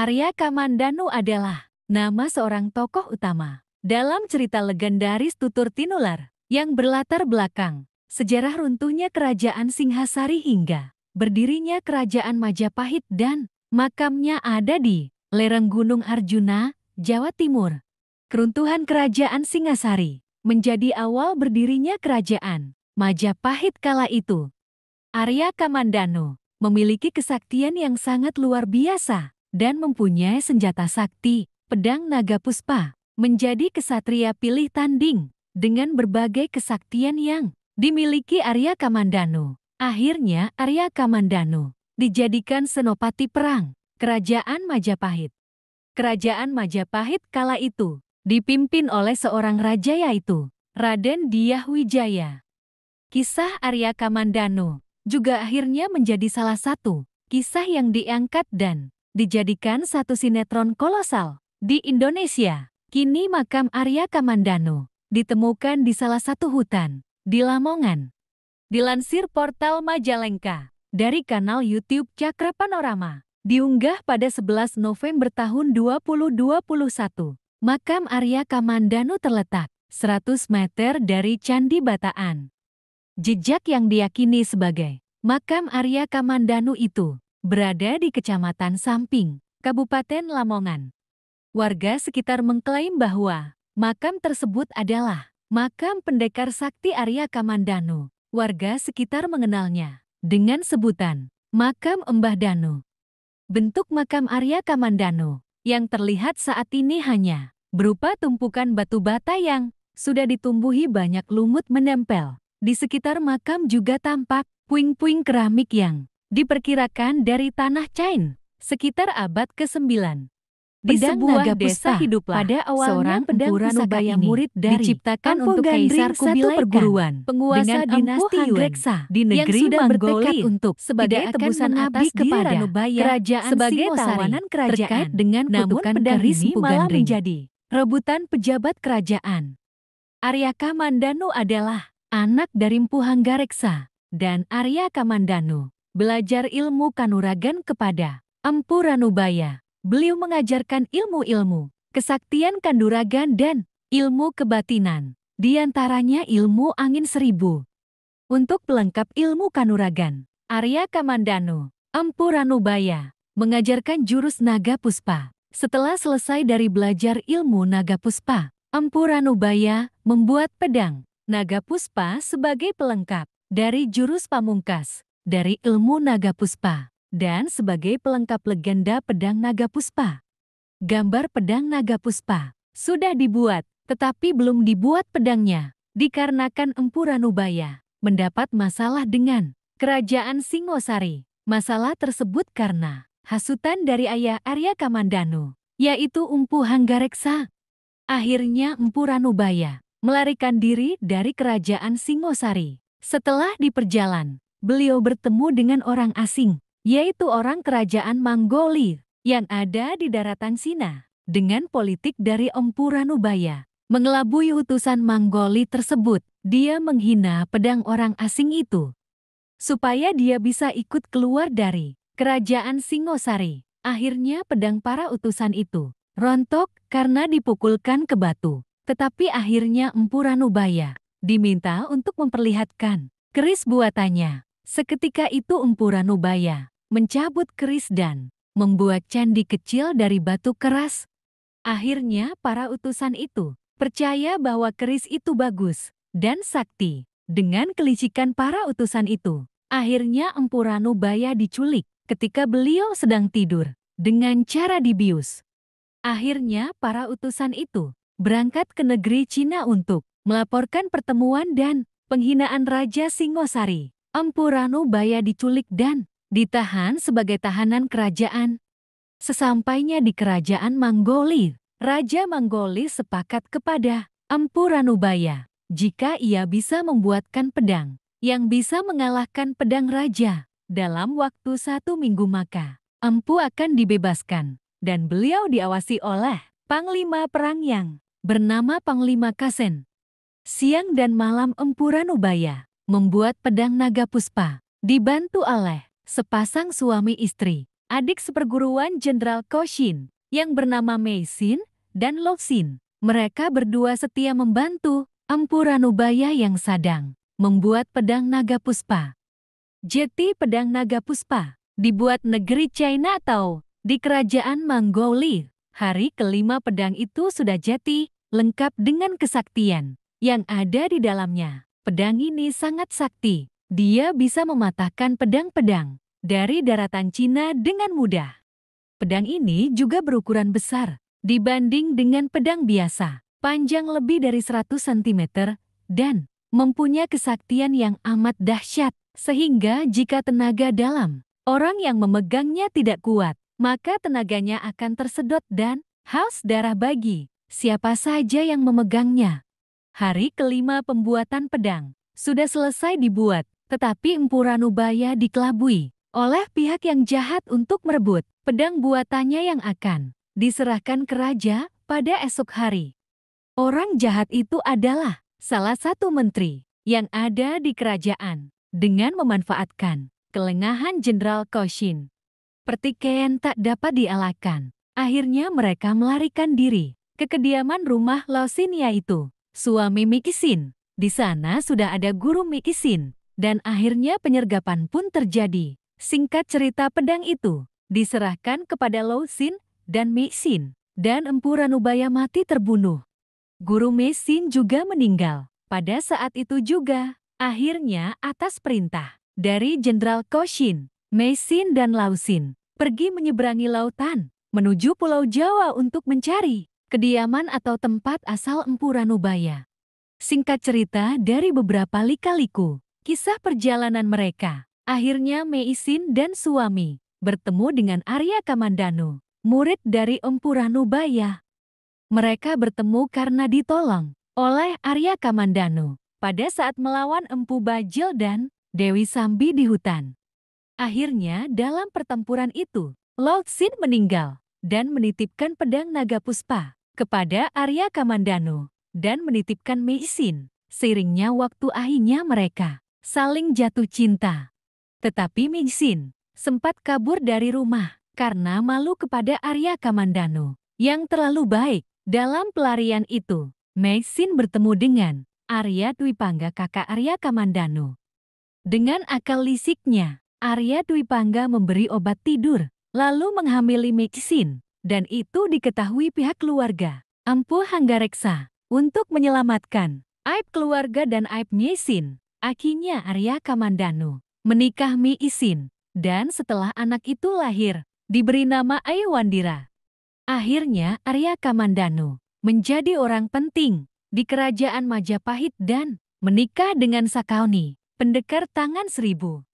Arya Kamandanu adalah nama seorang tokoh utama dalam cerita legendaris Tutur Tinular yang berlatar belakang sejarah runtuhnya kerajaan Singhasari hingga berdirinya kerajaan Majapahit dan makamnya ada di lereng Gunung Arjuna, Jawa Timur. Keruntuhan kerajaan Singhasari menjadi awal berdirinya kerajaan Majapahit kala itu. Arya Kamandanu memiliki kesaktian yang sangat luar biasa dan mempunyai senjata sakti, pedang naga puspa, menjadi kesatria pilih tanding dengan berbagai kesaktian yang dimiliki Arya Kamandanu. Akhirnya Arya Kamandanu dijadikan senopati perang Kerajaan Majapahit. Kerajaan Majapahit kala itu dipimpin oleh seorang raja yaitu Raden Diah Wijaya. Kisah Arya Kamandanu juga akhirnya menjadi salah satu kisah yang diangkat dan dijadikan satu sinetron kolosal. Di Indonesia, kini makam Arya Kamandanu ditemukan di salah satu hutan di Lamongan. Dilansir portal Majalengka dari kanal YouTube Cakra Panorama, diunggah pada 11 November tahun 2021. Makam Arya Kamandanu terletak 100 meter dari Candi Bataan. Jejak yang diyakini sebagai makam Arya Kamandanu itu berada di Kecamatan Samping, Kabupaten Lamongan. Warga sekitar mengklaim bahwa makam tersebut adalah makam pendekar sakti Arya Kamandanu. Warga sekitar mengenalnya dengan sebutan makam Embah Danu. Bentuk makam Arya Kamandanu yang terlihat saat ini hanya berupa tumpukan batu bata yang sudah ditumbuhi banyak lumut menempel. Di sekitar makam juga tampak puing-puing keramik yang diperkirakan dari tanah Cain sekitar abad ke-9. Di sebuah naga desa hiduplah pada awalnya seorang pedang pusaka yang murid dari diciptakan untuk Kaisar Kubilai kan, perguruan penguasa dinasti Yuan di negeri yang sudah bertekad untuk sebagai tebusan atas kepada Ranubaya kerajaan sebagai tawanan kerajaan dengan namun pedang ini malah menjadi rebutan pejabat kerajaan. Arya Kamandanu adalah anak dari Mpu Hanggareksa dan Arya Kamandanu belajar ilmu kanuragan kepada Empu Ranubaya. Beliau mengajarkan ilmu-ilmu, kesaktian kanuragan dan ilmu kebatinan, di antaranya ilmu angin seribu. Untuk pelengkap ilmu kanuragan, Arya Kamandano, Empu Ranubaya, mengajarkan jurus naga puspa. Setelah selesai dari belajar ilmu naga puspa, Empu Ranubaya membuat pedang naga puspa sebagai pelengkap dari jurus pamungkas dari ilmu naga puspa dan sebagai pelengkap legenda pedang naga puspa. Gambar pedang naga puspa sudah dibuat, tetapi belum dibuat pedangnya, dikarenakan Empu Ranubaya mendapat masalah dengan kerajaan Singosari. Masalah tersebut karena hasutan dari ayah Arya Kamandanu, yaitu Empu Hanggareksa. Akhirnya Empu Ranubaya melarikan diri dari kerajaan Singosari. Setelah diperjalan beliau bertemu dengan orang asing, yaitu orang kerajaan Manggoli yang ada di daratan Sina. Dengan politik dari Empuranubaya, mengelabui utusan Manggoli tersebut, dia menghina pedang orang asing itu. Supaya dia bisa ikut keluar dari kerajaan Singosari. Akhirnya pedang para utusan itu rontok karena dipukulkan ke batu. Tetapi akhirnya Empuranubaya diminta untuk memperlihatkan keris buatannya. Seketika itu Empu Ranubaya mencabut keris dan membuat candi kecil dari batu keras. Akhirnya para utusan itu percaya bahwa keris itu bagus dan sakti. Dengan kelicikan para utusan itu, akhirnya Empu Ranubaya diculik ketika beliau sedang tidur dengan cara dibius. Akhirnya para utusan itu berangkat ke negeri Cina untuk melaporkan pertemuan dan penghinaan Raja Singosari. Ampurano Baya diculik dan ditahan sebagai tahanan kerajaan. Sesampainya di kerajaan Manggoli, Raja Manggoli sepakat kepada Baya jika ia bisa membuatkan pedang yang bisa mengalahkan pedang raja dalam waktu satu minggu maka Empu akan dibebaskan dan beliau diawasi oleh Panglima Perang yang bernama Panglima Kasen. Siang dan malam Empu Ranubaya membuat pedang naga puspa. Dibantu oleh sepasang suami istri, adik seperguruan Jenderal Koshin yang bernama Meisin dan Loxin. Mereka berdua setia membantu Empu Ranubaya yang sadang membuat pedang naga puspa. Jeti pedang naga puspa dibuat negeri China atau di kerajaan Manggoli. Hari kelima pedang itu sudah jati, lengkap dengan kesaktian yang ada di dalamnya pedang ini sangat sakti. Dia bisa mematahkan pedang-pedang dari daratan Cina dengan mudah. Pedang ini juga berukuran besar dibanding dengan pedang biasa, panjang lebih dari 100 cm, dan mempunyai kesaktian yang amat dahsyat, sehingga jika tenaga dalam, orang yang memegangnya tidak kuat, maka tenaganya akan tersedot dan haus darah bagi siapa saja yang memegangnya. Hari kelima pembuatan pedang sudah selesai dibuat, tetapi Empu Ranubaya dikelabui oleh pihak yang jahat untuk merebut pedang buatannya yang akan diserahkan ke raja pada esok hari. Orang jahat itu adalah salah satu menteri yang ada di kerajaan dengan memanfaatkan kelengahan Jenderal Koshin. Pertikaian tak dapat dialahkan. Akhirnya mereka melarikan diri ke kediaman rumah Losinia itu suami Mikisin. Di sana sudah ada guru Mikisin, dan akhirnya penyergapan pun terjadi. Singkat cerita pedang itu diserahkan kepada Sin dan Sin. dan Empu Ranubaya mati terbunuh. Guru Sin juga meninggal. Pada saat itu juga, akhirnya atas perintah dari Jenderal Koshin, Sin dan Sin pergi menyeberangi lautan menuju Pulau Jawa untuk mencari kediaman atau tempat asal Empu Ranubaya. Singkat cerita dari beberapa lika-liku, kisah perjalanan mereka. Akhirnya Meisin dan suami bertemu dengan Arya Kamandanu, murid dari Empu Ranubaya. Mereka bertemu karena ditolong oleh Arya Kamandanu pada saat melawan Empu Bajil dan Dewi Sambi di hutan. Akhirnya dalam pertempuran itu, Lord Sin meninggal dan menitipkan pedang naga puspa kepada Arya Kamandano dan menitipkan Meisin. Seiringnya waktu akhirnya mereka saling jatuh cinta. Tetapi Meisin sempat kabur dari rumah karena malu kepada Arya Kamandano yang terlalu baik dalam pelarian itu. Meisin bertemu dengan Arya Dwi Pangga kakak Arya Kamandano. Dengan akal lisiknya, Arya Dwi Pangga memberi obat tidur, lalu menghamili Meisin dan itu diketahui pihak keluarga. Ampuh Hanggareksa, untuk menyelamatkan aib keluarga dan aib Nyesin, Akhirnya Arya Kamandanu, menikah Mi Isin, dan setelah anak itu lahir, diberi nama Aiwandira. Akhirnya Arya Kamandanu menjadi orang penting di kerajaan Majapahit dan menikah dengan Sakauni, pendekar tangan seribu.